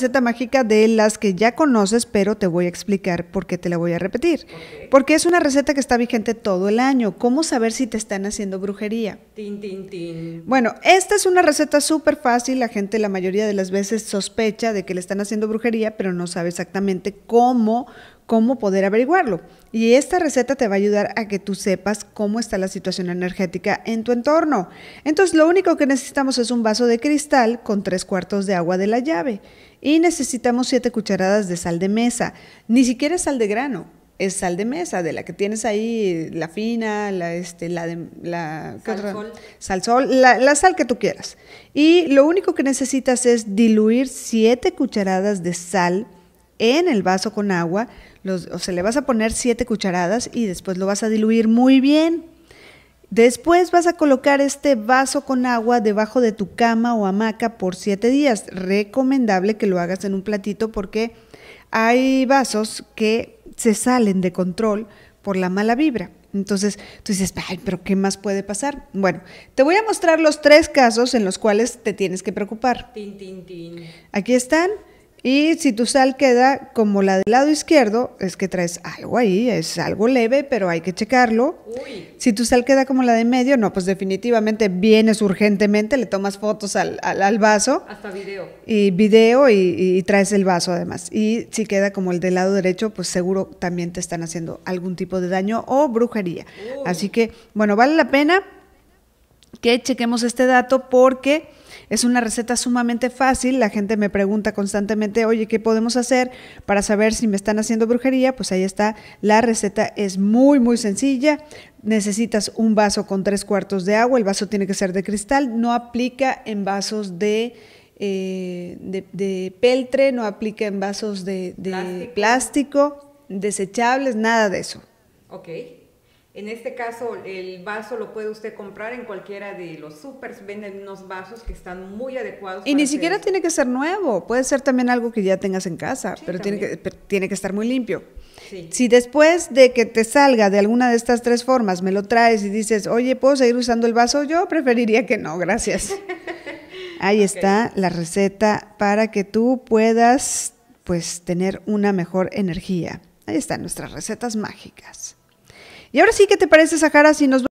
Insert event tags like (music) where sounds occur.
receta mágica de las que ya conoces, pero te voy a explicar por qué te la voy a repetir. Porque es una receta que está vigente todo el año. ¿Cómo saber si te están haciendo brujería? Tin, Bueno, esta es una receta súper fácil. La gente la mayoría de las veces sospecha de que le están haciendo brujería, pero no sabe exactamente cómo, cómo poder averiguarlo. Y esta receta te va a ayudar a que tú sepas cómo está la situación energética en tu entorno. Entonces lo único que necesitamos es un vaso de cristal con tres cuartos de agua de la llave y necesitamos siete cucharadas de sal de mesa. Ni siquiera es sal de grano, es sal de mesa, de la que tienes ahí, la fina, la, este, la de, la, sal, la, sal que tú quieras. Y lo único que necesitas es diluir siete cucharadas de sal en el vaso con agua, o sea, le vas a poner siete cucharadas y después lo vas a diluir muy bien. Después vas a colocar este vaso con agua debajo de tu cama o hamaca por siete días. Recomendable que lo hagas en un platito porque hay vasos que se salen de control por la mala vibra. Entonces tú dices, Ay, pero ¿qué más puede pasar? Bueno, te voy a mostrar los tres casos en los cuales te tienes que preocupar. Aquí están. Y si tu sal queda como la del lado izquierdo, es que traes algo ahí, es algo leve, pero hay que checarlo. Si tu sal queda como la de medio, no, pues definitivamente vienes urgentemente, le tomas fotos al, al, vaso. Hasta video. Y video y, traes el vaso además. Y si queda como el del lado derecho, pues seguro también te están haciendo algún tipo de daño o brujería. Así que, bueno, vale la pena que chequemos este dato porque es una receta sumamente fácil. La gente me pregunta constantemente, oye, ¿qué podemos hacer para saber si me están haciendo brujería? Pues ahí está, la receta es muy, muy sencilla. Necesitas un vaso con tres cuartos de agua, el vaso tiene que ser de cristal, no aplica en vasos de... Eh, de, peltre, no aplica en vasos de, plástico. desechables, nada de eso. Ok. En este caso, el vaso lo puede usted comprar en cualquiera de los supers. Venden unos vasos que están muy adecuados. Y ni siquiera tiene que ser nuevo. Puede ser también algo que ya tengas en casa, pero, tiene que, tiene que estar muy limpio. Si después de que te salga de alguna de estas tres formas me lo traes y dices, oye, ¿puedo seguir usando el vaso? Yo preferiría que no, gracias. (laughs) Ahí está la receta para que tú puedas pues tener una mejor energía. Ahí están nuestras recetas mágicas. Y ahora sí, ¿qué te parece, Sahara, si nos